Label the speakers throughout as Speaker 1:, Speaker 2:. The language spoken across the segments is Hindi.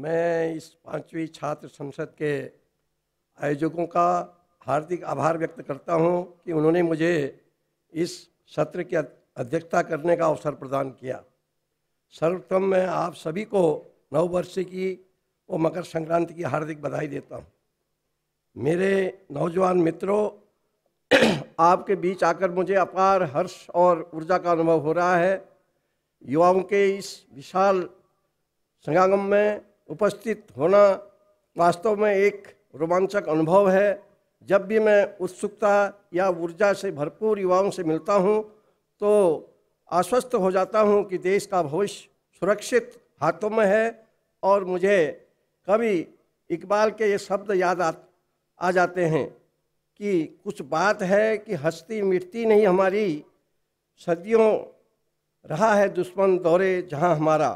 Speaker 1: मैं इस पांचवी छात्र संसद के आयोजकों का हार्दिक आभार व्यक्त करता हूं कि उन्होंने मुझे इस सत्र की अध्यक्षता करने का अवसर प्रदान किया सर्वप्रथम मैं आप सभी को नववर्ष की और मकर संक्रांति की हार्दिक बधाई देता हूँ मेरे नौजवान मित्रों आपके बीच आकर मुझे अपार हर्ष और ऊर्जा का अनुभव हो रहा है युवाओं के इस विशाल संगागम में उपस्थित होना वास्तव में एक रोमांचक अनुभव है जब भी मैं उत्सुकता या ऊर्जा से भरपूर युवाओं से मिलता हूँ तो आश्वस्त हो जाता हूँ कि देश का भविष्य सुरक्षित हाथों में है और मुझे कभी इकबाल के ये शब्द याद आ, आ जाते हैं कि कुछ बात है कि हस्ती मिटती नहीं हमारी सदियों रहा है दुश्मन दौरे जहां हमारा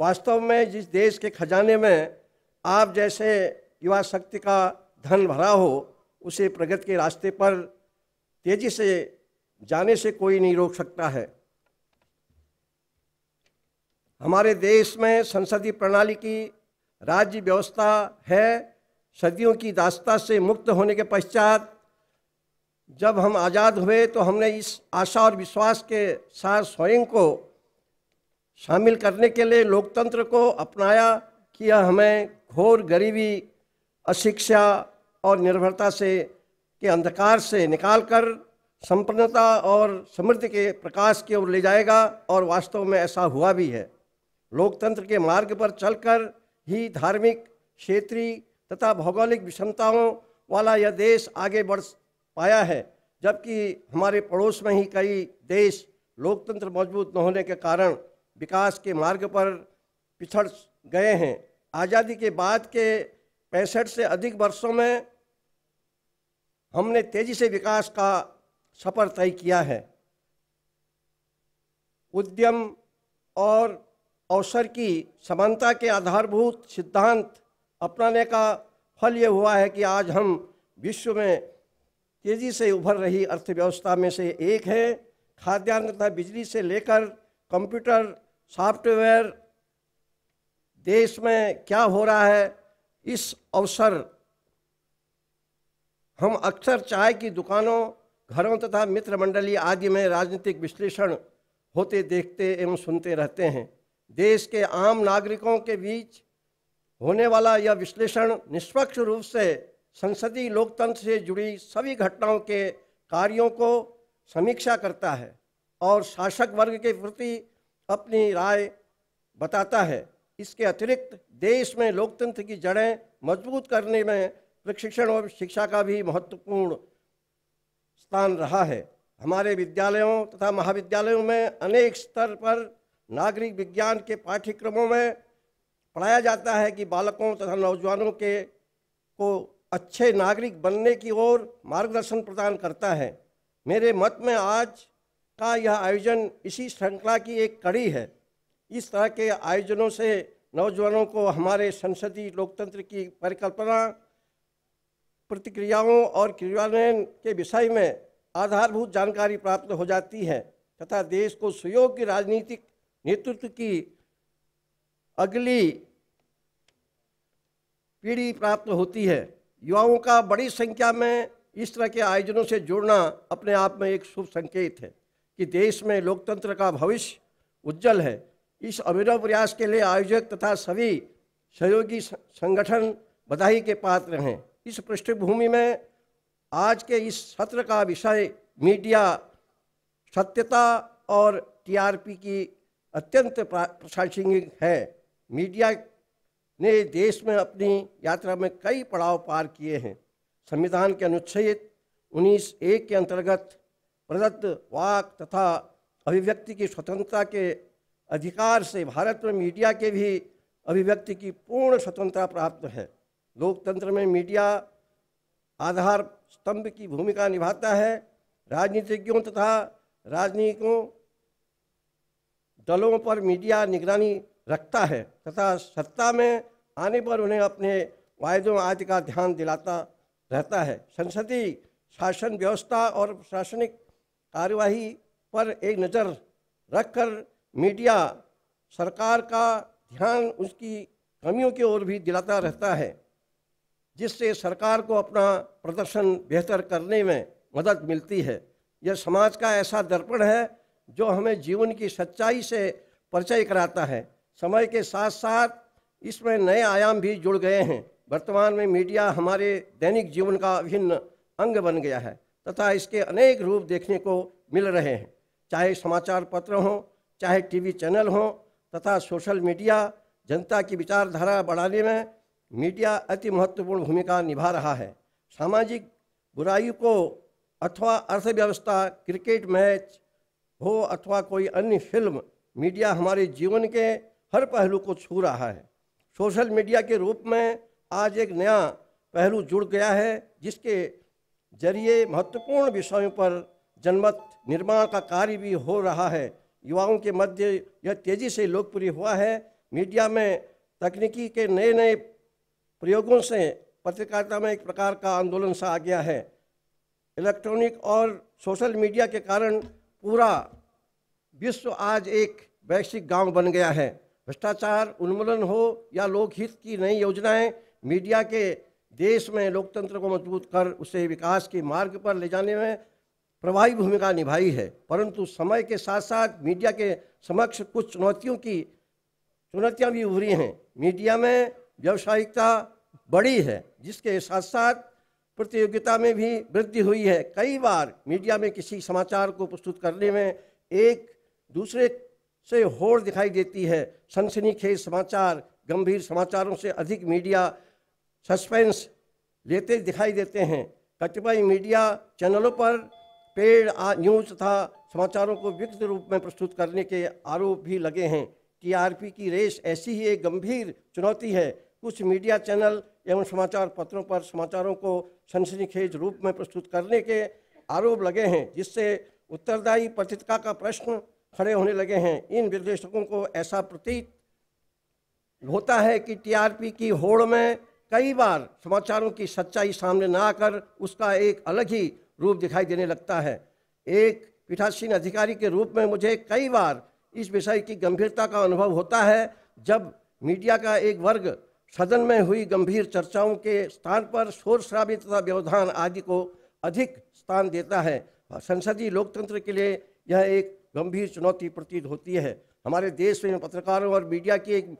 Speaker 1: वास्तव में जिस देश के खजाने में आप जैसे युवा शक्ति का धन भरा हो उसे प्रगति के रास्ते पर तेजी से जाने से कोई नहीं रोक सकता है हमारे देश में संसदीय प्रणाली की राज्य व्यवस्था है सदियों की दास्ता से मुक्त होने के पश्चात जब हम आज़ाद हुए तो हमने इस आशा और विश्वास के साथ स्वयं को शामिल करने के लिए लोकतंत्र को अपनाया कि यह हमें घोर गरीबी अशिक्षा और निर्भरता से के अंधकार से निकालकर संपन्नता और समृद्धि के प्रकाश की ओर ले जाएगा और वास्तव में ऐसा हुआ भी है लोकतंत्र के मार्ग पर चलकर ही धार्मिक क्षेत्रीय तथा भौगोलिक विषमताओं वाला यह देश आगे बढ़ पाया है जबकि हमारे पड़ोस में ही कई देश लोकतंत्र मजबूत न होने के कारण विकास के मार्ग पर पिछड़ गए हैं आज़ादी के बाद के पैंसठ से अधिक वर्षों में हमने तेजी से विकास का सफर तय किया है उद्यम और अवसर की समानता के आधारभूत सिद्धांत अपनाने का फल ये हुआ है कि आज हम विश्व में तेज़ी से उभर रही अर्थव्यवस्था में से एक है खाद्यान्न तथा बिजली से लेकर कंप्यूटर सॉफ्टवेयर देश में क्या हो रहा है इस अवसर हम अक्सर चाय की दुकानों घरों तथा मित्र मंडली आदि में राजनीतिक विश्लेषण होते देखते एवं सुनते रहते हैं देश के आम नागरिकों के बीच होने वाला यह विश्लेषण निष्पक्ष रूप से संसदीय लोकतंत्र से जुड़ी सभी घटनाओं के कार्यों को समीक्षा करता है और शासक वर्ग के प्रति अपनी राय बताता है इसके अतिरिक्त देश में लोकतंत्र की जड़ें मजबूत करने में प्रशिक्षण और शिक्षा का भी महत्वपूर्ण स्थान रहा है हमारे विद्यालयों तथा महाविद्यालयों में अनेक स्तर पर नागरिक विज्ञान के पाठ्यक्रमों में पढ़ाया जाता है कि बालकों तथा नौजवानों के को अच्छे नागरिक बनने की ओर मार्गदर्शन प्रदान करता है मेरे मत में आज का यह आयोजन इसी श्रृंखला की एक कड़ी है इस तरह के आयोजनों से नौजवानों को हमारे संसदीय लोकतंत्र की परिकल्पना प्रतिक्रियाओं और क्रियान्वयन के विषय में आधारभूत जानकारी प्राप्त हो जाती है तथा देश को सुयोग्य राजनीतिक नेतृत्व की अगली पीढ़ी प्राप्त होती है युवाओं का बड़ी संख्या में इस तरह के आयोजनों से जुड़ना अपने आप में एक शुभ संकेत है कि देश में लोकतंत्र का भविष्य उज्जवल है इस अभिनव प्रयास के लिए आयोजक तथा सभी सहयोगी संगठन बधाई के पात्र हैं इस पृष्ठभूमि में आज के इस सत्र का विषय मीडिया सत्यता और टीआरपी की अत्यंत प्रासंगिक है मीडिया ने देश में अपनी यात्रा में कई पड़ाव पार किए हैं संविधान के अनुच्छेद उन्नीस एक के अंतर्गत प्रदत्त वाक तथा अभिव्यक्ति की स्वतंत्रता के अधिकार से भारत में मीडिया के भी अभिव्यक्ति की पूर्ण स्वतंत्रता प्राप्त है लोकतंत्र में मीडिया आधार स्तंभ की भूमिका निभाता है राजनीतिज्ञों तथा राजनीतिकों दलों पर मीडिया निगरानी रखता है तथा सत्ता में आने पर उन्हें अपने वायदों आदि का ध्यान दिलाता रहता है संसदीय शासन व्यवस्था और प्रशासनिक कार्यवाही पर एक नज़र रखकर मीडिया सरकार का ध्यान उसकी कमियों की ओर भी दिलाता रहता है जिससे सरकार को अपना प्रदर्शन बेहतर करने में मदद मिलती है यह समाज का ऐसा दर्पण है जो हमें जीवन की सच्चाई से परिचय कराता है समय के साथ साथ इसमें नए आयाम भी जुड़ गए हैं वर्तमान में मीडिया हमारे दैनिक जीवन का अभिन्न अंग बन गया है तथा इसके अनेक रूप देखने को मिल रहे हैं चाहे समाचार पत्र हों चाहे टीवी चैनल हों तथा सोशल मीडिया जनता की विचारधारा बढ़ाने में मीडिया अति महत्वपूर्ण भूमिका निभा रहा है सामाजिक बुराई को अथवा अर्थव्यवस्था क्रिकेट मैच हो अथवा कोई अन्य फिल्म मीडिया हमारे जीवन के हर पहलू को छू रहा है सोशल मीडिया के रूप में आज एक नया पहलू जुड़ गया है जिसके जरिए महत्वपूर्ण विषयों पर जनमत निर्माण का कार्य भी हो रहा है युवाओं के मध्य यह तेज़ी से लोकप्रिय हुआ है मीडिया में तकनीकी के नए नए प्रयोगों से पत्रकारिता में एक प्रकार का आंदोलन सा आ गया है इलेक्ट्रॉनिक और सोशल मीडिया के कारण पूरा विश्व आज एक वैश्विक गांव बन गया है भ्रष्टाचार उन्मूलन हो या लोकहित की नई योजनाएं मीडिया के देश में लोकतंत्र को मजबूत कर उसे विकास के मार्ग पर ले जाने में प्रभावी भूमिका निभाई है परंतु समय के साथ साथ मीडिया के समक्ष कुछ चुनौतियों की चुनौतियाँ भी उभरी हैं मीडिया में व्यावसायिकता बढ़ी है जिसके साथ साथ प्रतियोगिता में भी वृद्धि हुई है कई बार मीडिया में किसी समाचार को प्रस्तुत करने में एक दूसरे से होड़ दिखाई देती है सनसनीखेज समाचार गंभीर समाचारों से अधिक मीडिया सस्पेंस लेते दिखाई देते हैं कतिपय मीडिया चैनलों पर पेड न्यूज तथा समाचारों को विकृत रूप में प्रस्तुत करने के आरोप भी लगे हैं टीआरपी की रेस ऐसी ही एक गंभीर चुनौती है कुछ मीडिया चैनल एवं समाचार पत्रों पर समाचारों को सनसनीखेज रूप में प्रस्तुत करने के आरोप लगे हैं जिससे उत्तरदायी पत्रिका का प्रश्न खड़े होने लगे हैं इन विश्लेषकों को ऐसा प्रतीत होता है कि टीआरपी की होड़ में कई बार समाचारों की सच्चाई सामने ना आकर उसका एक अलग ही रूप दिखाई देने लगता है एक पीठासीन अधिकारी के रूप में मुझे कई बार इस विषय की गंभीरता का अनुभव होता है जब मीडिया का एक वर्ग सदन में हुई गंभीर चर्चाओं के स्थान पर शोर शराबी तथा व्यवधान आदि को अधिक स्थान देता है संसदीय लोकतंत्र के लिए यह एक गंभीर चुनौती प्रतीत होती है हमारे देश में पत्रकारों और मीडिया की एक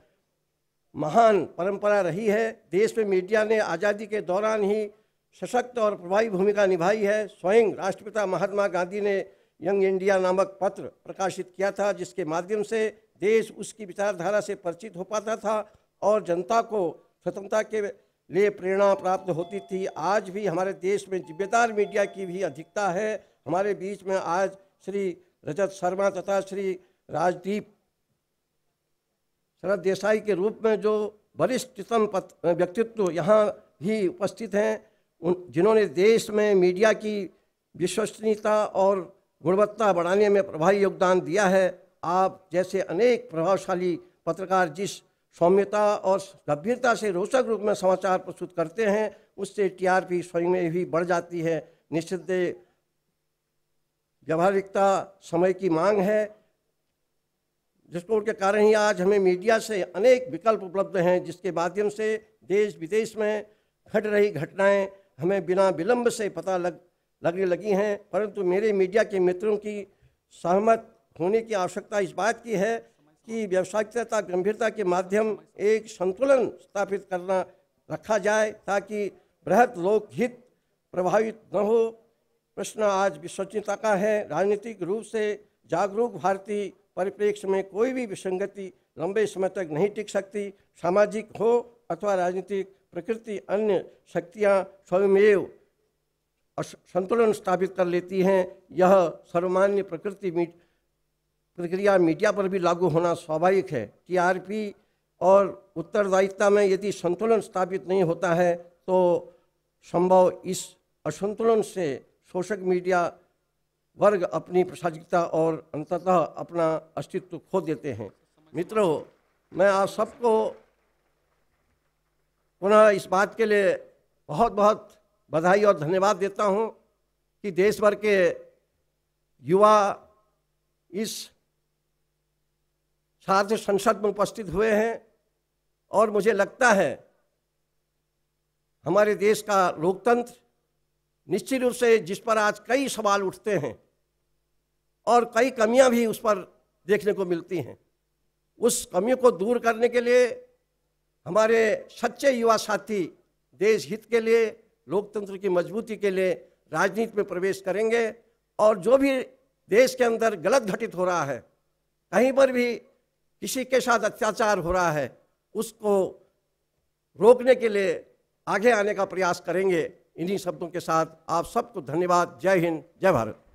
Speaker 1: महान परंपरा रही है देश में मीडिया ने आज़ादी के दौरान ही सशक्त और प्रभावी भूमिका निभाई है स्वयं राष्ट्रपिता महात्मा गांधी ने यंग इंडिया नामक पत्र प्रकाशित किया था जिसके माध्यम से देश उसकी विचारधारा से परिचित हो पाता था और जनता को स्वतंत्रता के लिए प्रेरणा प्राप्त होती थी आज भी हमारे देश में जिम्मेदार मीडिया की भी अधिकता है हमारे बीच में आज श्री रजत शर्मा तथा श्री राजदीप शरद देसाई के रूप में जो वरिष्ठतम व्यक्तित्व यहाँ ही उपस्थित हैं उन जिन्होंने देश में मीडिया की विश्वसनीयता और गुणवत्ता बढ़ाने में प्रभावी योगदान दिया है आप जैसे अनेक प्रभावशाली पत्रकार जिस सौम्यता और गंभीरता से रोचक रूप में समाचार प्रस्तुत करते हैं उससे टीआरपी स्वयं में भी बढ़ जाती है निश्चित व्यवहारिकता समय की मांग है जिसको उनके कारण ही आज हमें मीडिया से अनेक विकल्प उपलब्ध हैं जिसके माध्यम से देश विदेश में घट रही घटनाएं हमें बिना विलंब से पता लग लगने लगी हैं परंतु मेरे मीडिया के मित्रों की सहमत होने की आवश्यकता इस बात की है कि व्यावसायिकता गंभीरता के माध्यम एक संतुलन स्थापित करना रखा जाए ताकि बृहद लोकहित प्रभावित न हो प्रश्न आज विश्वसनीयता का है राजनीतिक रूप से जागरूक भारतीय परिप्रेक्ष्य में कोई भी विसंगति लंबे समय तक नहीं टिक सकती सामाजिक हो अथवा राजनीतिक प्रकृति अन्य शक्तियाँ स्वयमेव संतुलन स्थापित कर लेती हैं यह सर्वमान्य प्रकृति मीट प्रक्रिया मीडिया पर भी लागू होना स्वाभाविक है टीआरपी और उत्तरदायित्व में यदि संतुलन स्थापित नहीं होता है तो संभव इस असंतुलन से शोषक मीडिया वर्ग अपनी प्रासंगिकता और अंततः अपना अस्तित्व खो देते हैं मित्रों मैं आप सबको पुनः इस बात के लिए बहुत बहुत बधाई और धन्यवाद देता हूं कि देश भर के युवा इस छात्र संसद में उपस्थित हुए हैं और मुझे लगता है हमारे देश का लोकतंत्र निश्चित रूप से जिस पर आज कई सवाल उठते हैं और कई कमियां भी उस पर देखने को मिलती हैं उस कमियों को दूर करने के लिए हमारे सच्चे युवा साथी देश हित के लिए लोकतंत्र की मजबूती के लिए राजनीति में प्रवेश करेंगे और जो भी देश के अंदर गलत घटित हो रहा है कहीं पर भी किसी के साथ अत्याचार हो रहा है उसको रोकने के लिए आगे आने का प्रयास करेंगे इन्हीं शब्दों के साथ आप सबको धन्यवाद जय हिंद जय भारत